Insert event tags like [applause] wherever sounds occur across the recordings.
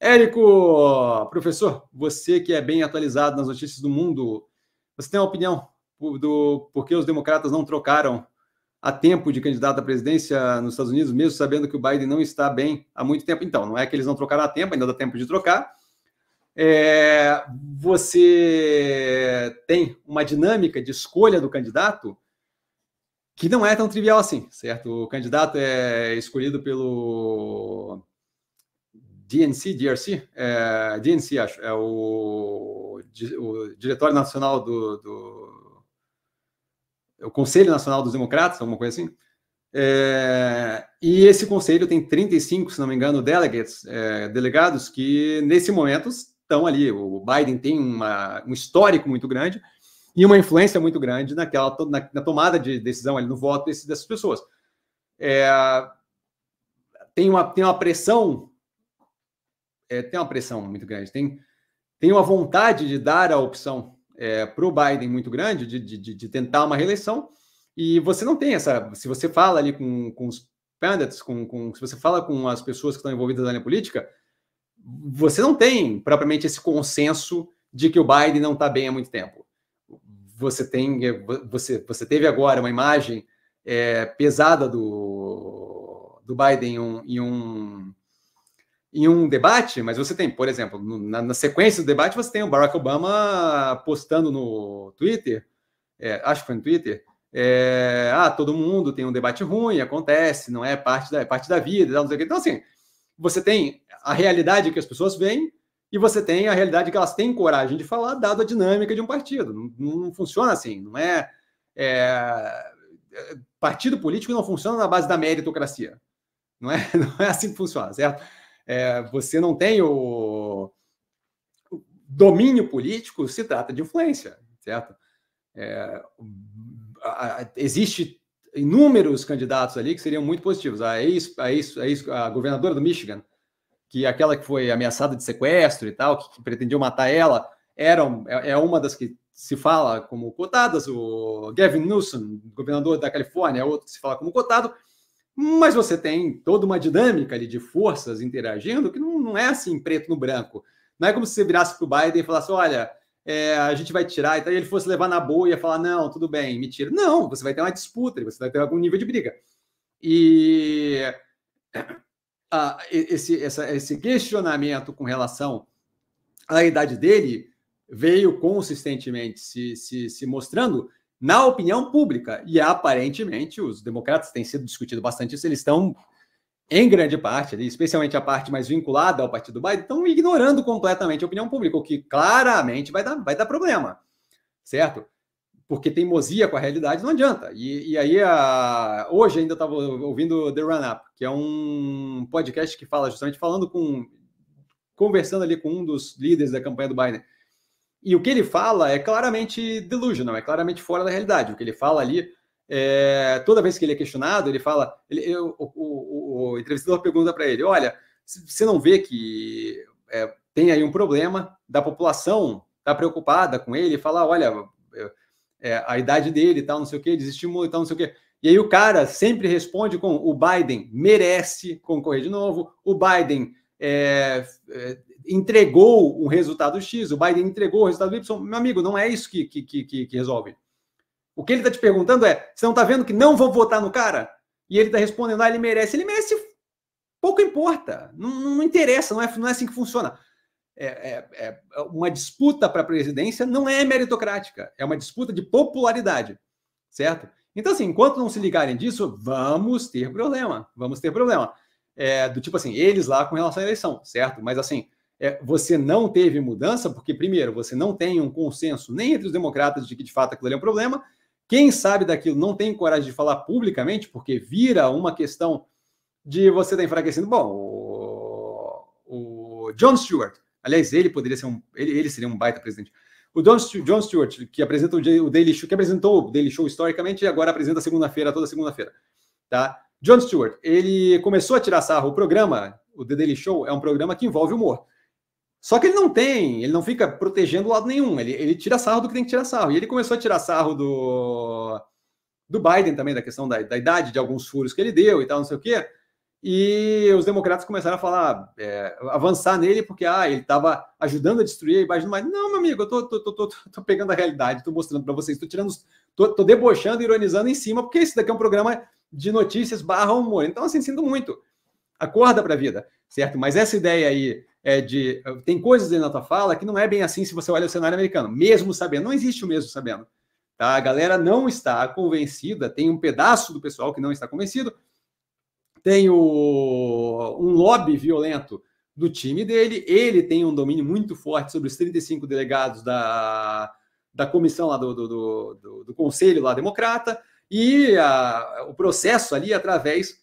Érico, professor, você que é bem atualizado nas notícias do mundo, você tem uma opinião do por que os democratas não trocaram a tempo de candidato à presidência nos Estados Unidos, mesmo sabendo que o Biden não está bem há muito tempo? Então, não é que eles não trocaram a tempo, ainda dá tempo de trocar. É, você tem uma dinâmica de escolha do candidato que não é tão trivial assim, certo? O candidato é escolhido pelo DNC, DRC, é, DNC acho, é o, o Diretório Nacional do, do é o Conselho Nacional dos Democratas, alguma coisa assim. É, e esse conselho tem 35, se não me engano, delegates, é, delegados que nesse momento estão ali. O Biden tem uma, um histórico muito grande e uma influência muito grande naquela na, na tomada de decisão ali no voto desse, dessas pessoas. É, tem uma, tem uma pressão é, tem uma pressão muito grande, tem, tem uma vontade de dar a opção é, para o Biden muito grande, de, de, de, tentar uma reeleição, e você não tem essa. Se você fala ali com, com os pandas com, com, se você fala com as pessoas que estão envolvidas na política, você não tem propriamente esse consenso de que o Biden não está bem há muito tempo. Você tem, é, você, você teve agora uma imagem é, pesada do, do Biden em um, em um em um debate, mas você tem, por exemplo, na, na, sequência do debate, você tem o Barack Obama postando no Twitter, é, acho que foi no Twitter, é, ah, todo mundo tem um debate ruim, acontece, não é parte da, é parte da vida, não sei o que. Então, assim, você tem a realidade que as pessoas veem e você tem a realidade que elas têm coragem de falar, dado a dinâmica de um partido. Não, não funciona assim, não é, é, é, Partido político não funciona na base da meritocracia. Não é, [laughs] não é assim que funciona, certo? é, você não tem o domínio político, se trata de influência, certo? É, existe inúmeros candidatos ali que seriam muito positivos. A, ex, a, ex, a, ex, a governadora do Michigan, que é aquela que foi ameaçada de sequestro e tal, que, que pretendiam matar ela, era, é, é, uma das que se fala como cotadas. O Gavin Newsom, governador da Califórnia, é outro que se fala como cotado. Mas você tem toda uma dinâmica ali de forças interagindo que não, não é assim preto no branco. Não é como se você virasse para o Biden e falasse: olha, é, a gente vai tirar, e então ele fosse levar na boa e ia falar: não, tudo bem, me tira. Não, você vai ter uma disputa, você vai ter algum nível de briga. E [clears throat] esse, essa, esse questionamento com relação à idade dele veio consistentemente se, se, se mostrando na opinião pública. E aparentemente os democratas têm sido discutido bastante isso, eles estão, em grande parte, especialmente a parte mais vinculada ao partido Biden, estão ignorando completamente a opinião pública, o que claramente vai dar, vai dar problema, certo? Porque teimosia com a realidade não adianta. E, e aí, a... hoje ainda estava ouvindo The Run Up, que é um podcast que fala justamente falando com. conversando ali com um dos líderes da campanha do Biden e o que ele fala é claramente delusional, é claramente fora da realidade. O que ele fala ali, é, toda vez que ele é questionado, ele fala, ele, eu, o, o, o, entrevistador pergunta para ele, olha, você não vê que é, tem aí um problema da população tá preocupada com ele, falar olha, é, a idade dele, tal, não sei o que, desestimula e tal, não sei o que. E aí o cara sempre responde com o Biden merece concorrer de novo, o Biden é, é, entregou um resultado X, o Biden entregou o resultado Y. Meu amigo, não é isso que, que, que, que resolve. O que ele está te perguntando é: você não está vendo que não vão votar no cara? E ele está respondendo: ah, ele merece. Ele merece, pouco importa. Não, não interessa, não é, não é assim que funciona. É, é, é uma disputa para a presidência não é meritocrática, é uma disputa de popularidade, certo? Então, assim, enquanto não se ligarem disso, vamos ter problema, vamos ter problema. É, do tipo assim, eles lá com relação à eleição, certo? Mas, assim, é, você não teve mudança, porque, primeiro, você não tem um consenso nem entre os democratas de que de fato aquilo ali é um problema. Quem sabe daquilo não tem coragem de falar publicamente, porque vira uma questão de você estar tá enfraquecendo. Bom, o, o John Stewart, aliás, ele poderia ser um. Ele, ele seria um baita presidente. O John, Stewart, que apresenta o Daily Show, que apresentou o Daily Show historicamente e agora apresenta segunda-feira, toda segunda-feira. Tá? John Stewart, ele começou a tirar sarro. O programa, o The Daily Show, é um programa que envolve humor. Só que ele não tem, ele não fica protegendo lado nenhum, ele, ele tira sarro do que tem que tirar sarro. E ele começou a tirar sarro do, do Biden também, da questão da, da idade, de alguns furos que ele deu e tal, não sei o quê. E os democratas começaram a falar, é, avançar nele, porque ah, ele estava ajudando a destruir a imagem do Biden. Não, meu amigo, eu tô, tô, tô, tô, tô pegando a realidade, estou mostrando para vocês, estou tirando, tô, tô debochando, ironizando em cima, porque isso daqui é um programa de notícias barra humor. Então, assim, sinto muito. Acorda para a vida, certo? Mas essa ideia aí é, de. Tem coisas dentro da tua fala que não é bem assim se você olha o cenário americano, mesmo sabendo. Não existe o mesmo sabendo. Tá? A galera não está convencida, tem um pedaço do pessoal que não está convencido, tem o, um lobby violento do time dele, ele tem um domínio muito forte sobre os 35 delegados da, da comissão lá do, do, do, do, do conselho lá democrata, e a, o processo ali através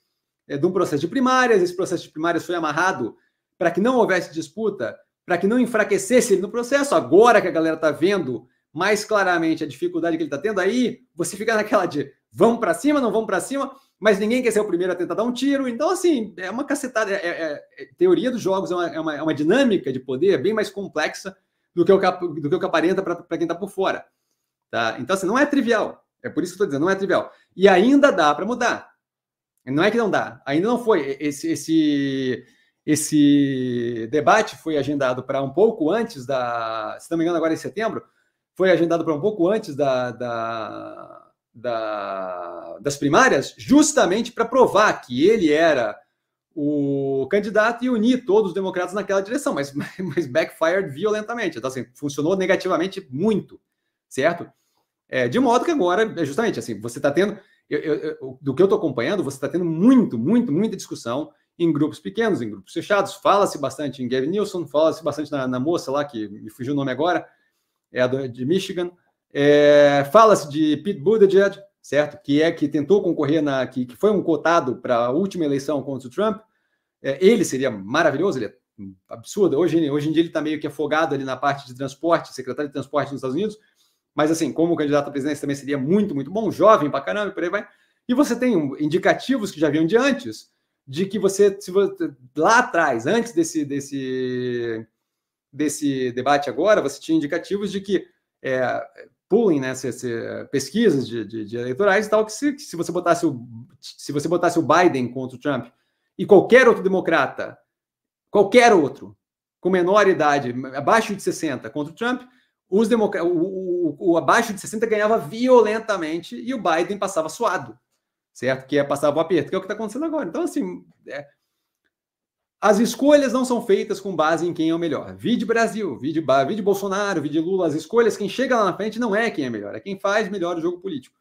é, de um processo de primárias, esse processo de primárias foi amarrado para que não houvesse disputa, para que não enfraquecesse ele no processo, agora que a galera está vendo mais claramente a dificuldade que ele está tendo, aí você fica naquela de vamos para cima, não vamos para cima, mas ninguém quer ser o primeiro a tentar dar um tiro. Então, assim, é uma cacetada. É, é, é, é teoria dos jogos é uma, é uma, é uma, dinâmica de poder bem mais complexa do que o que, do que, o que aparenta para quem está por fora. Tá? Então, assim, não é trivial. É por isso que estou dizendo, não é trivial. E ainda dá para mudar. Não é que não dá, ainda não foi. Esse, esse, esse debate foi agendado para um pouco antes da. Se não me engano, agora em setembro, foi agendado para um pouco antes da, da, da, das primárias, justamente para provar que ele era o candidato e unir todos os democratas naquela direção, mas, [laughs] mas backfired violentamente. Então, assim, funcionou negativamente muito, certo? É, de modo que agora, é justamente assim, você está tendo. Eu, eu, eu, do que eu estou acompanhando, você está tendo muito, muito, muita discussão em grupos pequenos, em grupos fechados. Fala-se bastante em Gavin Nilsson, fala-se bastante na, na, moça lá, que me fugiu o nome agora, é a de Michigan. É, fala-se de Pete Buttigieg, certo? Que é que tentou concorrer na. que, que foi um cotado para a última eleição contra o Trump. É, ele seria maravilhoso, ele é absurdo. Hoje, hoje em dia ele está meio que afogado ali na parte de transporte, secretário de transporte nos Estados Unidos. Mas assim, como candidato à presidência também seria muito, muito bom, jovem pra caramba, por aí vai. E você tem indicativos que já vinham de antes, de que você, se você lá atrás, antes desse, desse, desse debate agora, você tinha indicativos de que é, pulling, né, pesquisas de, de, de, eleitorais e tal, que se, que se, você botasse o, se você botasse o Biden contra o Trump e qualquer outro democrata, qualquer outro, com menor idade, abaixo de 60 contra o Trump, os democ o, o, o, o abaixo de 60 ganhava violentamente e o Biden passava suado certo? Que é passar o aperto, que é o que está acontecendo agora. Então, assim, é... as escolhas não são feitas com base em quem é o melhor. Vide Brasil, vide, vide Bolsonaro, vide Lula, as escolhas, quem chega lá na frente não é quem é melhor, é quem faz melhor o jogo político,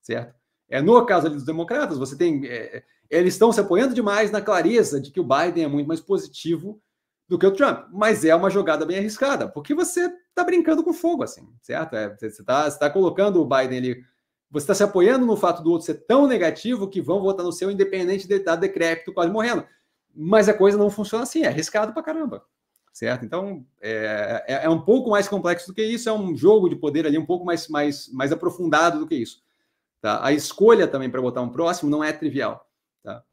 certo? É, no caso ali dos democratas, você tem. É, é eles estão se apoiando demais na clareza de que o Biden é muito mais positivo do que o Trump, mas é uma jogada bem arriscada, porque você está brincando com fogo, assim, certo? É, você está tá colocando o Biden ali você está se apoiando no fato do outro ser tão negativo que vão votar no seu independente de estar decrépito, quase morrendo. Mas a coisa não funciona assim, é arriscado pra caramba. Certo? Então, é, é, é um pouco mais complexo do que isso, é um jogo de poder ali um pouco mais, mais, mais aprofundado do que isso. Tá? A escolha também para votar um próximo não é trivial. Tá?